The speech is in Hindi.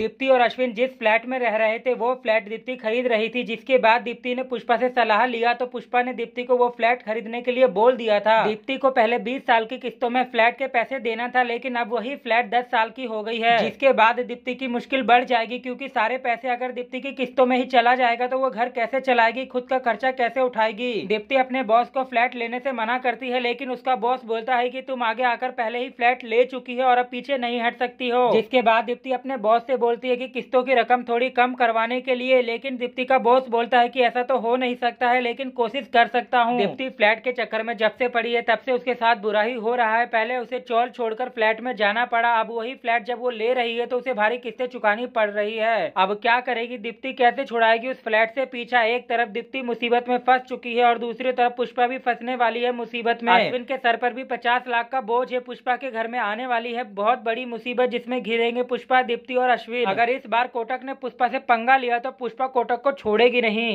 दीप्ति और अश्विन जिस फ्लैट में रह रहे थे वो फ्लैट दीप्ति खरीद रही थी जिसके बाद दीप्ति ने पुष्पा से सलाह लिया तो पुष्पा ने दीप्ति को वो फ्लैट खरीदने के लिए बोल दिया था दीप्ति को पहले 20 साल की किस्तों में फ्लैट के पैसे देना था लेकिन अब वही फ्लैट 10 साल की हो गई है जिसके बाद दीप्ति की मुश्किल बढ़ जाएगी क्यूँकी सारे पैसे अगर दीप्ति की किस्तों में ही चला जाएगा तो वो घर कैसे चलाएगी खुद का खर्चा कैसे उठाएगी दीप्ति अपने बॉस को फ्लैट लेने से मना करती है लेकिन उसका बॉस बोलता है की तुम आगे आकर पहले ही फ्लैट ले चुकी है और अब पीछे नहीं हट सकती हो जिसके बाद दीप्ति अपने बॉस से बोल बोलती है कि किस्तों की रकम थोड़ी कम करवाने के लिए लेकिन दीप्ति का बॉस बोलता है कि ऐसा तो हो नहीं सकता है लेकिन कोशिश कर सकता हूँ दीप्ति फ्लैट के चक्कर में जब से पड़ी है तब से उसके साथ बुरा ही हो रहा है पहले उसे चौल छोड़कर फ्लैट में जाना पड़ा अब वही फ्लैट जब वो ले रही है तो उसे भारी किस्तें चुकानी पड़ रही है अब क्या करेगी दीप्ति कैसे छुड़ाएगी उस फ्लैट से पीछा एक तरफ दीप्ति मुसीबत में फंस चुकी है और दूसरी तरफ पुष्पा भी फंसने वाली है मुसीबत में अश्विन के सर पर भी पचास लाख का बोझ है पुष्पा के घर में आने वाली है बहुत बड़ी मुसीबत जिसमें घिरेंगे पुष्पा दीप्ति और अश्विन अगर इस बार कोटक ने पुष्पा से पंगा लिया तो पुष्पा कोटक को छोड़ेगी नहीं